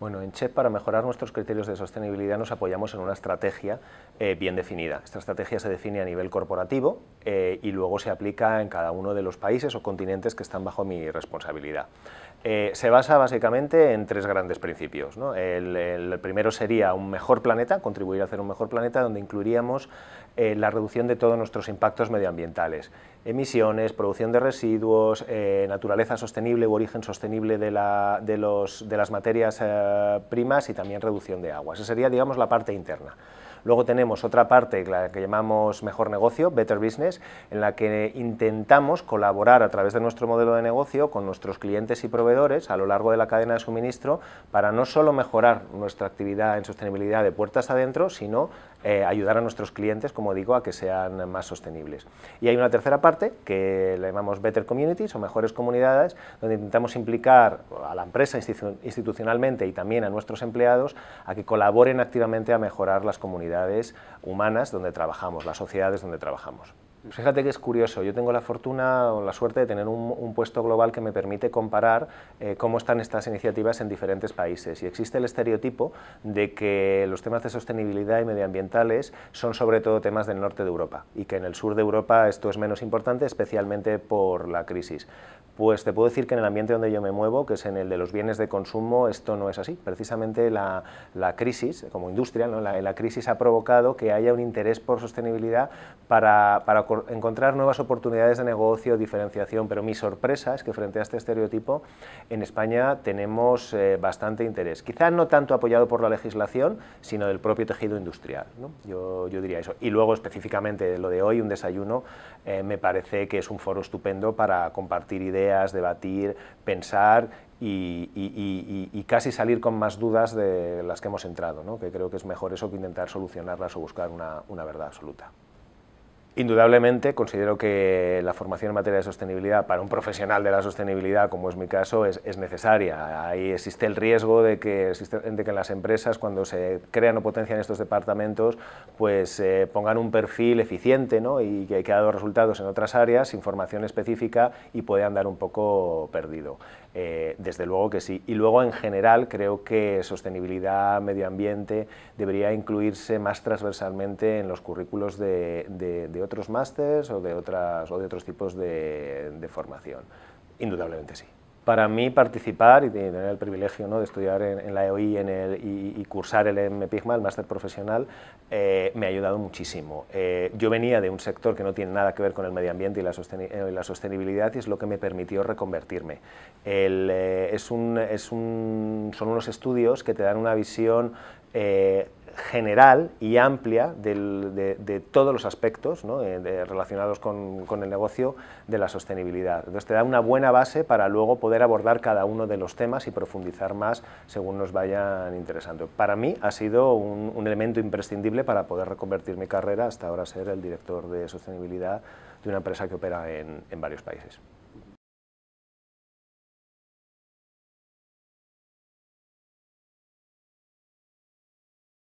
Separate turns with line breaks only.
Bueno, en CHEP para mejorar nuestros criterios de sostenibilidad nos apoyamos en una estrategia eh, bien definida. Esta estrategia se define a nivel corporativo eh, y luego se aplica en cada uno de los países o continentes que están bajo mi responsabilidad. Eh, se basa básicamente en tres grandes principios. El, el, primero sería un mejor planeta, contribuir a hacer un mejor planeta, donde incluiríamos la reducción de todos nuestros impactos medioambientales emisiones, producción de residuos, eh, naturaleza sostenible u origen sostenible de, las materias eh, primas y también reducción de agua. Esa sería, digamos, la parte interna. Luego tenemos otra parte, que llamamos mejor negocio, Better Business, en la que intentamos colaborar a través de nuestro modelo de negocio con nuestros clientes y proveedores a lo largo de la cadena de suministro para no solo mejorar nuestra actividad en sostenibilidad de puertas adentro, sino eh, ayudar a nuestros clientes, como digo, a que sean más sostenibles. Y hay una tercera parte que le llamamos Better Communities o Mejores Comunidades, donde intentamos implicar a la empresa institucionalmente y también a nuestros empleados a que colaboren activamente a mejorar las comunidades humanas donde trabajamos, las sociedades donde trabajamos. Fíjate que es curioso, yo tengo la fortuna o la suerte de tener un, puesto global que me permite comparar eh, cómo están estas iniciativas en diferentes países. Y existe el estereotipo de que los temas de sostenibilidad y medioambientales son sobre todo temas del norte de Europa y que en el sur de Europa esto es menos importante, especialmente por la crisis. Pues te puedo decir que en el ambiente donde yo me muevo, que es en el de los bienes de consumo, esto no es así. Precisamente la, crisis, como industria, la, la, crisis ha provocado que haya un interés por sostenibilidad para, para encontrar nuevas oportunidades de negocio, diferenciación, pero mi sorpresa es que frente a este estereotipo en España tenemos eh, bastante interés. Quizás no tanto apoyado por la legislación, sino del propio tejido industrial. Yo, diría eso. Y luego específicamente lo de hoy, un desayuno, eh, me parece que es un foro estupendo para compartir ideas, debatir, pensar y, casi salir con más dudas de las que hemos entrado, que creo que es mejor eso que intentar solucionarlas o buscar una verdad absoluta. Indudablemente considero que la formación en materia de sostenibilidad para un profesional de la sostenibilidad, como es mi caso, es, necesaria. Ahí existe el riesgo de que, que las empresas, cuando se crean o potencian estos departamentos, pues eh, pongan un perfil eficiente y que, que ha dado resultados en otras áreas, sin formación específica y puede andar un poco perdido. Eh, desde luego que sí. Y luego, en general, creo que sostenibilidad, medio ambiente, debería incluirse más transversalmente en los currículos de, de, de otros másters o de, otras, o de otros tipos de, formación. Indudablemente sí para mí participar y tener el privilegio ¿no? de estudiar en, la EOI en y, cursar el MPIGMA, el máster profesional, eh, me ha ayudado muchísimo. Eh, yo venía de un sector que no tiene nada que ver con el medio ambiente y la, eh, sostenibilidad y es lo que me permitió reconvertirme. es un, es un, son unos estudios que te dan una visión general y amplia de, todos los aspectos eh, relacionados con, el negocio de la sostenibilidad. Entonces te da una buena base para luego poder abordar cada uno de los temas y profundizar más según nos vayan interesando. Para mí ha sido un, elemento imprescindible para poder reconvertir mi carrera hasta ahora ser el director de sostenibilidad de una empresa que opera en varios países.